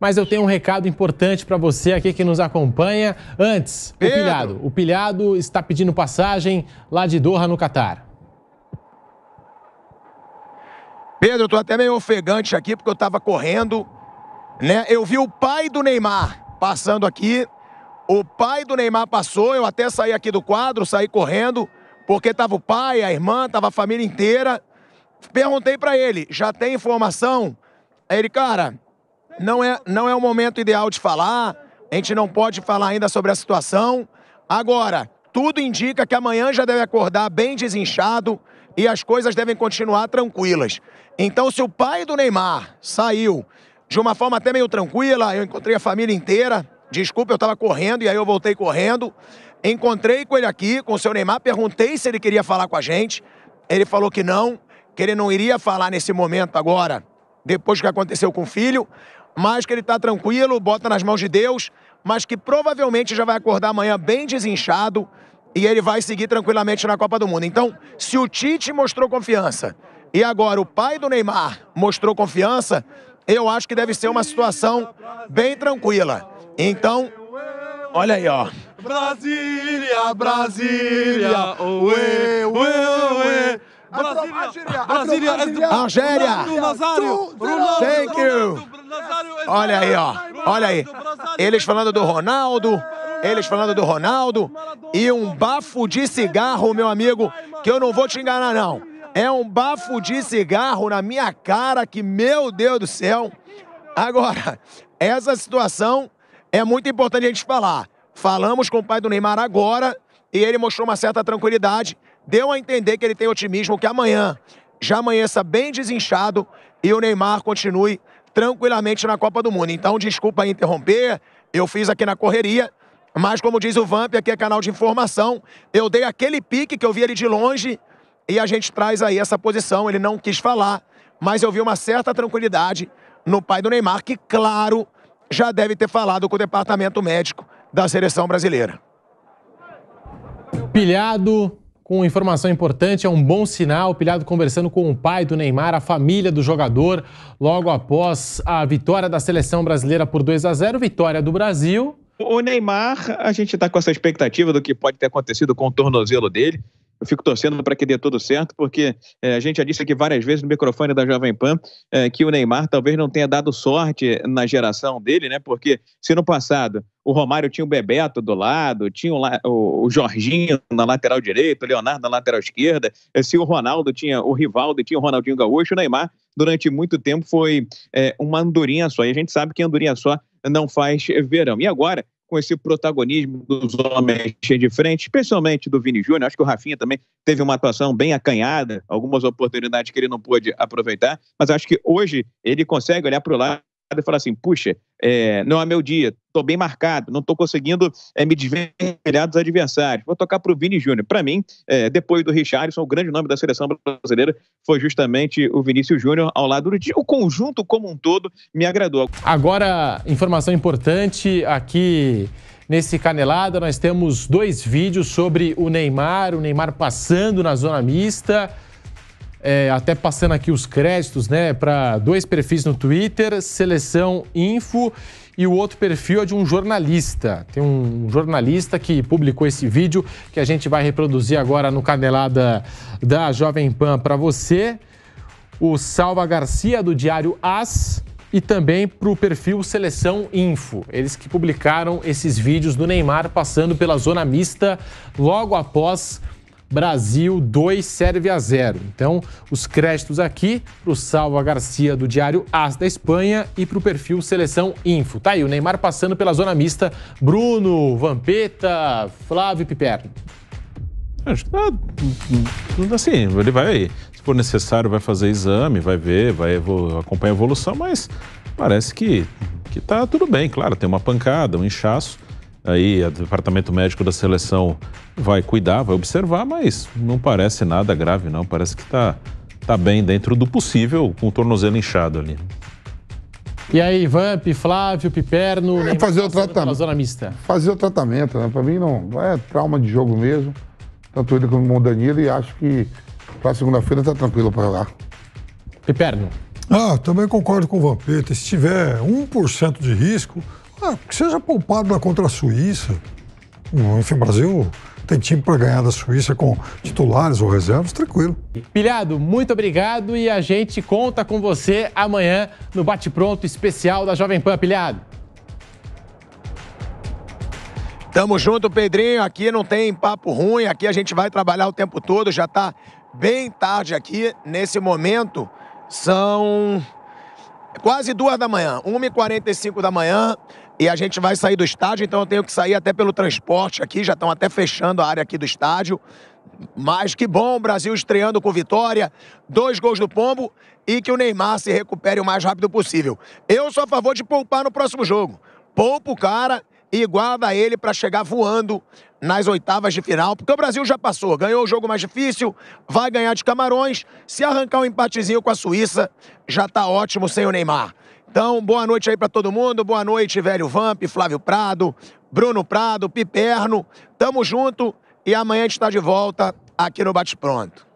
Mas eu tenho um recado importante para você aqui que nos acompanha. Antes, Pedro. o Pilhado. O Pilhado está pedindo passagem lá de Doha, no Catar. Pedro, eu tô até meio ofegante aqui porque eu estava correndo, né? Eu vi o pai do Neymar passando aqui. O pai do Neymar passou, eu até saí aqui do quadro, saí correndo, porque tava o pai, a irmã, tava a família inteira. Perguntei para ele, já tem informação? Aí ele, cara, não é, não é o momento ideal de falar, a gente não pode falar ainda sobre a situação. Agora, tudo indica que amanhã já deve acordar bem desinchado e as coisas devem continuar tranquilas. Então, se o pai do Neymar saiu de uma forma até meio tranquila, eu encontrei a família inteira. Desculpa, eu estava correndo e aí eu voltei correndo. Encontrei com ele aqui, com o seu Neymar, perguntei se ele queria falar com a gente. Ele falou que não, que ele não iria falar nesse momento agora depois que aconteceu com o filho, mas que ele está tranquilo, bota nas mãos de Deus, mas que provavelmente já vai acordar amanhã bem desinchado e ele vai seguir tranquilamente na Copa do Mundo. Então, se o Tite mostrou confiança e agora o pai do Neymar mostrou confiança, eu acho que deve ser uma situação bem tranquila. Então, olha aí, ó. Brasília, Brasília, ué, ué, Brasília, Brasília, Angéria, Nazário, thank you. É olha aí, ó, olha aí. Eles falando do Ronaldo, eles falando do Ronaldo e um bafo de cigarro, meu amigo, que eu não vou te enganar não. É um bafo de cigarro na minha cara que, meu Deus do céu. Agora, essa situação é muito importante a gente falar. Falamos com o pai do Neymar agora e ele mostrou uma certa tranquilidade deu a entender que ele tem otimismo que amanhã já amanheça bem desinchado e o Neymar continue tranquilamente na Copa do Mundo. Então, desculpa interromper, eu fiz aqui na correria, mas como diz o Vamp, aqui é canal de informação, eu dei aquele pique que eu vi ele de longe e a gente traz aí essa posição. Ele não quis falar, mas eu vi uma certa tranquilidade no pai do Neymar, que, claro, já deve ter falado com o departamento médico da seleção brasileira. Pilhado, com informação importante, é um bom sinal. O Pilhado conversando com o pai do Neymar, a família do jogador, logo após a vitória da seleção brasileira por 2 a 0 vitória do Brasil. O Neymar, a gente está com essa expectativa do que pode ter acontecido com o tornozelo dele eu fico torcendo para que dê tudo certo, porque é, a gente já disse aqui várias vezes no microfone da Jovem Pan é, que o Neymar talvez não tenha dado sorte na geração dele, né? Porque se no passado o Romário tinha o Bebeto do lado, tinha o, o, Jorginho na lateral direita, o Leonardo na lateral esquerda, é, se o Ronaldo tinha o Rivaldo, tinha o Ronaldinho Gaúcho, o Neymar durante muito tempo foi é, uma andorinha só. E a gente sabe que andorinha só não faz verão. E agora com esse protagonismo dos homens de frente, especialmente do Vini Júnior. Acho que o Rafinha também teve uma atuação bem acanhada, algumas oportunidades que ele não pôde aproveitar, mas acho que hoje ele consegue olhar para o lado e falar assim: puxa, é, não é meu dia, estou bem marcado, não estou conseguindo é, me desvencilhar dos adversários. Vou tocar para o Vini Júnior. Para mim, é, depois do Richardson, o grande nome da seleção brasileira foi justamente o Vinícius Júnior ao lado do Didi. O conjunto como um todo me agradou. Agora, informação importante aqui. Nesse Canelada, nós temos dois vídeos sobre o Neymar, o Neymar passando na zona mista. É, até passando aqui os créditos, né, para dois perfis no Twitter, Seleção Info e o outro perfil é de um jornalista. Tem um jornalista que publicou esse vídeo que a gente vai reproduzir agora no Canelada da Jovem Pan para você. O Salva Garcia, do Diário As, e também para o perfil Seleção Info. Eles que publicaram esses vídeos do Neymar passando pela zona mista logo após Brasil 2, a zero. Então, os créditos aqui para o Salva Garcia do Diário As da Espanha e para o perfil Seleção Info. Tá aí, o Neymar passando pela zona mista. Bruno, Vampeta, Flávio Piperno. Acho que tá, hum, hum, assim, ele vai, se for necessário, vai fazer exame, vai ver, vai acompanhar a evolução, mas parece que, que tá tudo bem. Claro, tem uma pancada, um inchaço, aí o departamento médico da seleção vai cuidar, vai observar, mas não parece nada grave, não. Parece que está tá bem dentro do possível, com o tornozelo inchado ali. E aí, Vamp, Flávio, Piperno, é, fazer o tratamento. Zona mista. Fazer o tratamento, né? Para mim não, é trauma de jogo mesmo. Tanto ele como o Danilo e acho que para segunda-feira está tranquilo para lá. Piperno. Ah, também concordo com o Vampeta. Se tiver 1% de risco, ah, que seja poupado da contra a Suíça. Enfim, o Brasil tem time para ganhar da Suíça com titulares ou reservas, tranquilo. Pilhado, muito obrigado e a gente conta com você amanhã no Bate Pronto especial da Jovem Pan, Pilhado. Tamo junto, Pedrinho. Aqui não tem papo ruim, aqui a gente vai trabalhar o tempo todo, já tá bem tarde aqui. Nesse momento, são quase duas da manhã, 1h45 da manhã. E a gente vai sair do estádio, então eu tenho que sair até pelo transporte aqui, já estão até fechando a área aqui do estádio. Mas que bom, o Brasil estreando com vitória, dois gols do Pombo e que o Neymar se recupere o mais rápido possível. Eu sou a favor de poupar no próximo jogo. Poupa o cara e guarda ele para chegar voando nas oitavas de final, porque o Brasil já passou, ganhou o jogo mais difícil, vai ganhar de Camarões. Se arrancar um empatezinho com a Suíça, já está ótimo sem o Neymar. Então, boa noite aí para todo mundo. Boa noite, velho Vamp, Flávio Prado, Bruno Prado, Piperno. Tamo junto e amanhã a gente está de volta aqui no Bate Pronto.